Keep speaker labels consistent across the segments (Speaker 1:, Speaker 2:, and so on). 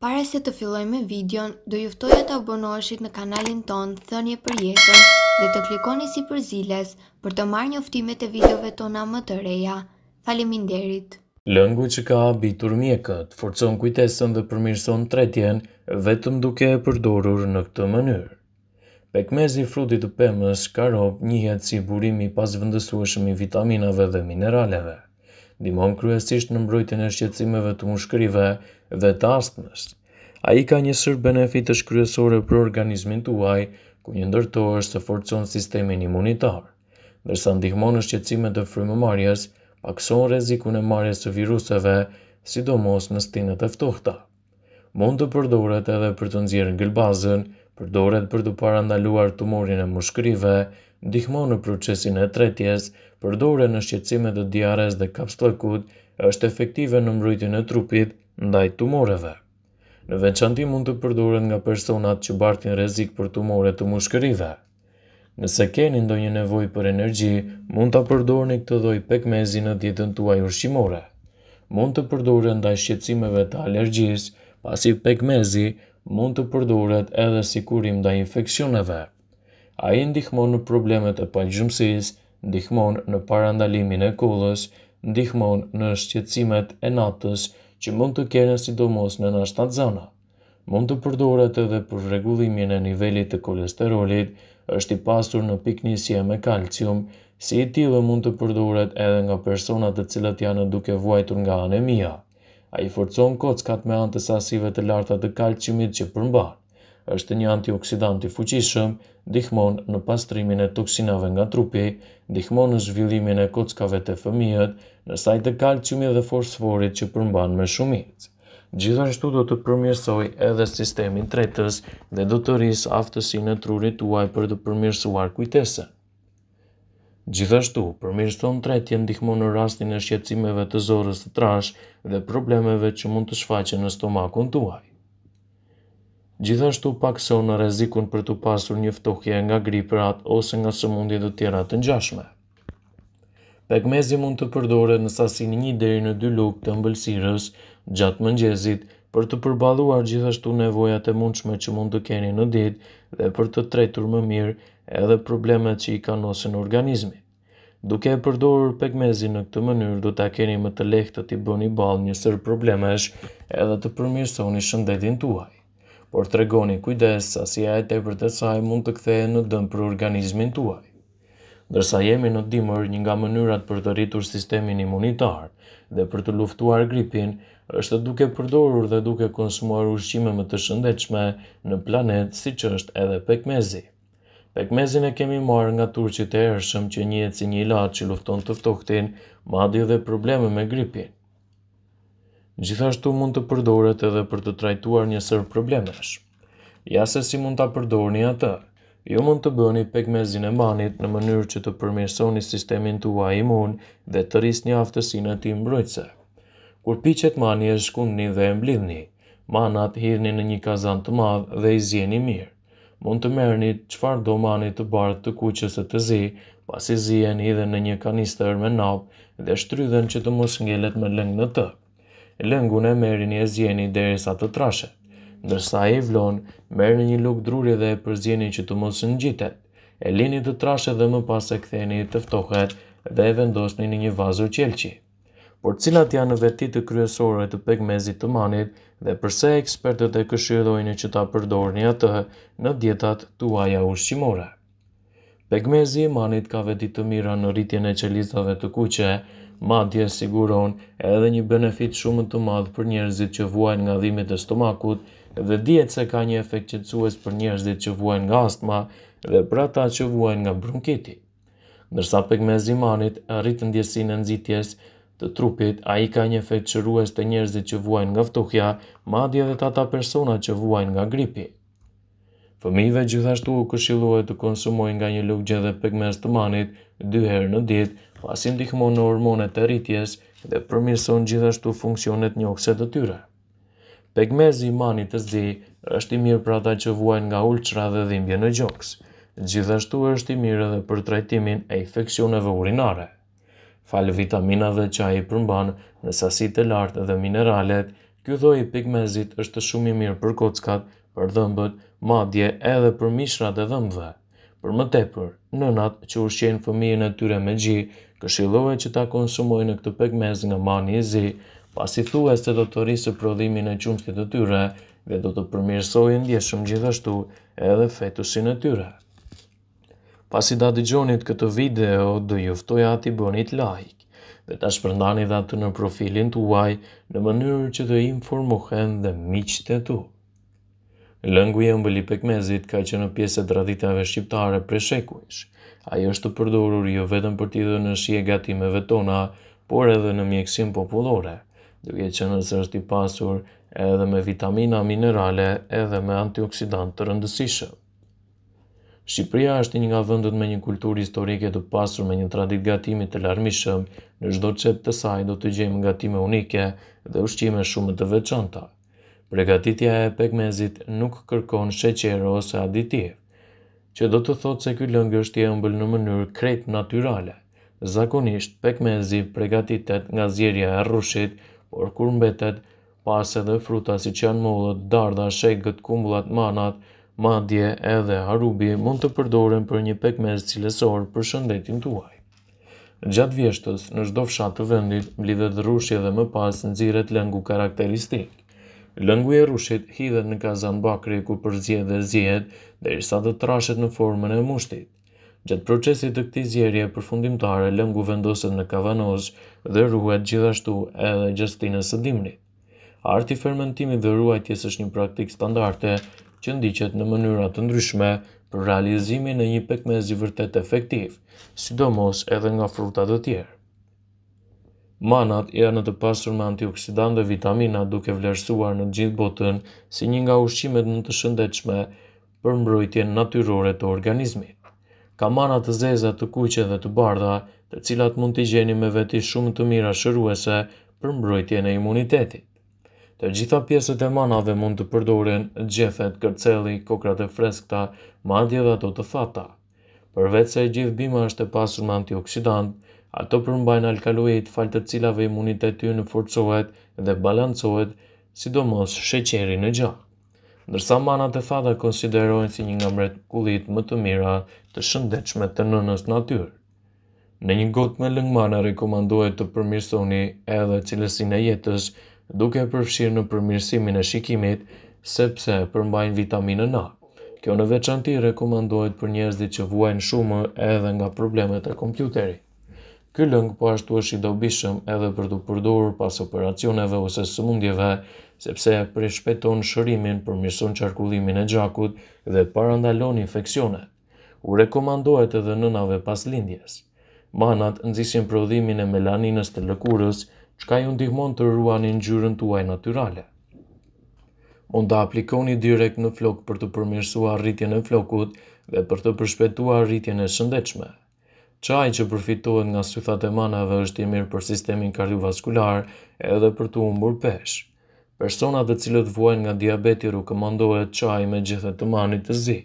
Speaker 1: Pare se të filloj me videon, do e të abonoheshit në kanalin ton Thënje për jetën dhe të klikoni si për ziles për të marrë njoftimet e videove tona më të reja. Faleminderit! Lëngu që ka abitur mjekët, forcon kujtesën dhe përmirëson tretjen, vetëm duke e përdorur në këtë mënyrë. Pekmezi frutit të pëmës, karop, njëhet si burimi pas vëndësueshëm i vitaminave dhe mineraleve dimon kryesisht në mbrojtjen e shqetësimeve të mushkërive dhe të astmës. A i ka një sër benefit të shkryesore për organizmin të uaj, ku një ndërto është të forcon sistemin imunitar, Nërsa ndihmon në shqetësime të marjes, pakson rezikun e marjes të viruseve, sidomos në stinët e ftohta. Mund të përdoret edhe për të nëzirë në gëllbazën, përdoret për të parandaluar tumorin e mushkrive, ndihmon në procesin e tretjes, përdore në shqecime dhe diares dhe kaps është efektive në mbrojtjen e trupit ndaj tumoreve. Në veçanti mund të përdoret nga personat që bartin rezik për tumore të mushkërive. Nëse keni ndonjë nevoj për energji, mund të përdorni këtë dhoj pekmezi në djetën tuaj ushqimore. Mund të përdore ndaj shqecimeve të alergjis, pasi pekmezi, mezi, mund të përdoret edhe si kurim ndaj infeksioneve. Ai ndihmon në problemet e pagjumësisë, ndihmon në parandalimin e kullës, ndihmon në shqetësimet e natës që mund të kenë sidomos në nështat zana. Mund të përdoret edhe për regullimin e nivelit të kolesterolit, është i pasur në piknisje me kalcium, si i tjive mund të përdoret edhe nga personat të cilat janë duke vuajtur nga anemia a i forcon kockat me asive të larta të kalciumit që përmbar. është një antioksidant i fuqishëm, dihmon në pastrimin e toksinave nga trupi, dihmon në zhvillimin e kockave të fëmijët, në sajt të kalciumi dhe fosforit që përmban me shumicë. Gjithashtu do të përmjërsoj edhe sistemin tretës dhe do të rrisë aftësi në trurit uaj për të përmirësuar kujtesën. Gjithashtu, përmirëston të tretje ndihmon në rastin e shqecimeve të zorës të trash dhe problemeve që mund të shfaqe në stomakun tuaj. Gjithashtu pak se rezikun për të pasur një ftohje nga griperat ose nga sëmundje të tjera të njashme. Pekmezi mund të përdore në sasin një deri në dy luk të mbëlsirës gjatë mëngjezit për të përbaluar gjithashtu nevojat e mundshme që mund të keni në dit dhe për të tretur më mirë edhe problemet që i ka nosën organizmi. Duke e përdorur pekmezi në këtë mënyrë, du të keni më të lehtë të t'i bëni balë njësër problemesh edhe të përmirësoni shëndetin tuaj. Por të regoni kujdes, asia e për të saj mund të kthehe në dëmë për organizmin tuaj. Ndërsa jemi në dimër një nga mënyrat për të rritur sistemin imunitar dhe për të luftuar gripin, është duke përdorur dhe duke konsumuar ushqime më të shëndechme në planet si që është edhe pekmezi. Pekmezin e kemi marrë nga turqit e ershëm që njëhet si një latë që lufton të ftohtin, madhi edhe probleme me gripin. Gjithashtu mund të përdoret edhe për të trajtuar një sërë problemesh. Ja se si mund të përdorni atë, ju jo mund të bëni pekmezin e manit në mënyrë që të përmirësoni sistemin të uaj imun dhe të rris një aftësin e ti mbrojtëse. Kur piqet mani e shkundni dhe e mblidhni, manat hirni në një kazan të madhë dhe i zjeni mirë mund të merë një do mani të bartë të kuqës e të zi, pas i zi e një dhe në një kanister me napë dhe shtrydhen që të mos ngellet me lëngë në të. Lëngu në merë një e zjeni dhe e sa të trashe, Ndërsa e i vlonë, merë një një lukë druri dhe e për zjeni që të mos në gjitet, e lini të trashe dhe më pas e këtheni të ftohet dhe e vendosni një një vazur qelqi. Por cilat janë në vetit të kryesore të pegmezit të manit, dhe përse ekspertët e këshirojnë që ta përdorni atë në dietat tuaja ushqimore. Pegmezi i manit ka veti të mira në rritjen e qelizave të kuqe, madje siguron edhe një benefit shumë të madh për njerëzit që vuajnë nga dhimit e stomakut dhe dihet se ka një efekt qetësues për njerëzit që vuajnë nga astma dhe për ata që vuajnë nga bronkiti. Ndërsa pegmezi i manit arrit ndjesinë e nxitjes, të trupit, a i ka një efekt që të njerëzit që vuajn nga ftohja, madje dhe tata persona që vuajn nga gripi. Fëmive gjithashtu u këshiluet të konsumojnë nga një lukë gjedhe pëgmes të manit, dy herë në dit, pasim të këmonë në hormonet të rritjes dhe përmirëson gjithashtu funksionet një okset të tyre. Pëgmes i manit të zdi është i mirë pra ta që vuajnë nga ulqra dhe dhimbje në gjoks. Gjithashtu është i mirë edhe për trajtimin e infekcioneve urinare falë vitaminave që ai i përmban në sasit e lartë dhe mineralet, kjo dhoj i pigmezit është shumë i mirë për kockat, për dhëmbët, madje edhe për mishrat e dhëmbëve. Për më tepër, në natë që ushqejnë fëmijën e tyre me gji, këshillohet që ta konsumojnë në këtë pigmez nga mani e zi, pas i thu e se do të rrisë prodhimin e qumshtit të tyre, dhe do të përmirësojnë dje shumë gjithashtu edhe fetusin e tyre. Pasi da dëgjonit këtë video, do juftoj ati bonit like dhe ta shpërndani dhe atë në profilin të uaj në mënyrë që të informohen dhe miqët e tu. Lëngu e mbëli pekmezit ka që në pjesët traditave shqiptare shekuish. Ajo është të përdorur jo vetëm për t'i dhe në shie gatimeve tona, por edhe në mjekësim populore, duke që nësë është i pasur edhe me vitamina minerale edhe me antioksidant të rëndësishëm. Shqipëria është një nga vendet me një kulturë historike të pasur me një traditë gatimi të larmishëm. Në çdo cep të saj do të gjejmë gatime unike dhe ushqime shumë të veçanta. Përgatitja e pekmezit nuk kërkon sheqer ose aditiv, që do të thotë se ky lëng është i ëmbël në mënyrë krejt natyrale. Zakonisht pekmezi përgatitet nga zjerja e rrushit, por kur mbetet pas edhe fruta siç janë mollët, dardha, shekët, kumbullat, manat madje edhe harubi mund të përdoren për një pekmez cilësor për shëndetin tuaj. Gjatë vjeshtës, në shdo fshatë të vendit, mlidhet rrushje dhe më pas në ziret lëngu karakteristik. Lëngu e rushit hidhet në kazan bakri ku përzjet dhe zjet dhe isa të trashet në formën e mushtit. Gjatë procesit të këti zjerje përfundimtare, lëngu vendoset në kavanoz dhe ruhet gjithashtu edhe gjestinës së dimnit. Arti fermentimi dhe ruajtjes është një praktik standarte që ndiqet në mënyra të ndryshme për realizimin e një pekmez i vërtet efektiv, sidomos edhe nga fruta të tjerë. Manat janë të pasur me antioksidantë dhe vitamina duke vlerësuar në gjithë botën si një nga ushqimet në të shëndetshme për mbrojtjen natyrore të organizmit. Ka mana të zeza të kuqe dhe të bardha, të cilat mund t'i gjeni me veti shumë të mira shëruese për mbrojtjen e imunitetit. Të gjitha pjesët e manave mund të përdoren gjethet, kërceli, kokrat e freskta, madje dhe ato të thata. Përvec se gjithë bima është e pasur me antioksidant, ato përmbajnë alkaloid falë të cilave imunitet ty në forcohet dhe balancohet, sidomos sheqeri në gjahë. Ndërsa manat e thata konsiderojnë si një nga mret kulit më të mira të shëndechme të nënës natyrë. Në një gotë me lëngmana rekomandohet të përmirësoni edhe cilësine e jetës duke e përfshirë në përmirësimin e shikimit, sepse përmbajnë vitaminën A. Kjo në veçanti rekomendohet për njerëzit që vuajnë shumë edhe nga problemet e kompjuteri. Ky lëng po ashtu është i dobishëm edhe për të përdorur pas operacioneve ose sëmundjeve, sepse përshpeton shërimin, përmirëson qarkullimin e gjakut dhe parandalon infekcione. U rekomandohet edhe nënave pas lindjes. Manat nxisin prodhimin e melaninës të lëkurës, qka ju ndihmon të ruani në gjyrën tuaj natyrale. Mund të aplikoni direkt në flok për të përmirësua rritjen e flokut dhe për të përshpetua rritjen e shëndechme. Qaj që përfitohet nga sythat e manave është i mirë për sistemin kardiovaskular edhe për të umbur pesh. Personat dhe cilët vuajnë nga diabeti rukëmandohet qaj me gjithet të manit të zi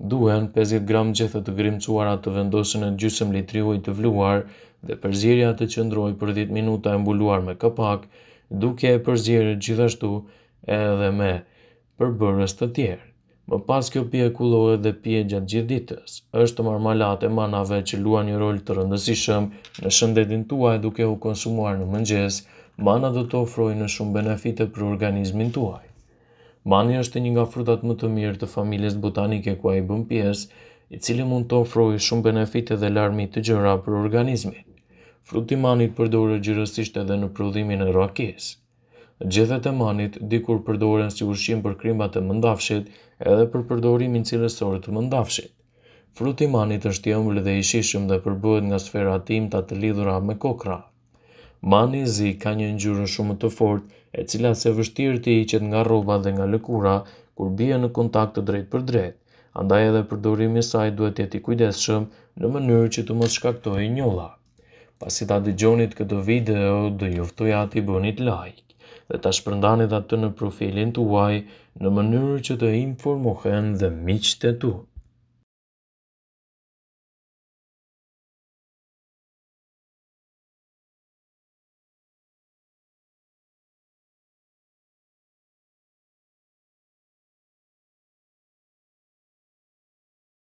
Speaker 1: duhen 50 gram gjethet të grimcuara të vendosën në gjysëm litri uj të vluar dhe përzirja të qëndroj për 10 minuta e mbuluar me kapak, duke e përzirë gjithashtu edhe me përbërës të tjerë. Më pas kjo pje kulohet dhe pje gjatë gjithë ditës, është marmalat e manave që lua një rol të rëndësishëm në shëndetin tuaj duke u konsumuar në mëngjes, mana do të ofrojnë në shumë benefite për organizmin tuaj. Mani është një nga frutat më të mirë të familjes botanike ku ai bën pjesë, i cili mund të ofrojë shumë benefite dhe larmi të gjëra për organizmin. Fruti manit përdoret gjithësisht edhe në prodhimin e rakis. Gjethet e manit dikur përdoren si ushqim për krimat të mëndafshit edhe për përdorimin cilësor të mëndafshit. Fruti manit është i ëmbël dhe i shishëm dhe përbëhet nga sfera timta të lidhura me kokra. Mani zi ka një ngjyrë shumë të fortë, e cila se vështirë të hiqet nga roba dhe nga lëkura kur bie në kontakt të drejt për drejt, Andaj edhe përdorimi i saj duhet të jetë i kujdesshëm në mënyrë që të mos shkaktojë njolla. Pasi ta dëgjonit këtë video, do ju ati ti bëni like dhe ta shpërndani atë në profilin tuaj në mënyrë që të informohen dhe miqtë tuaj.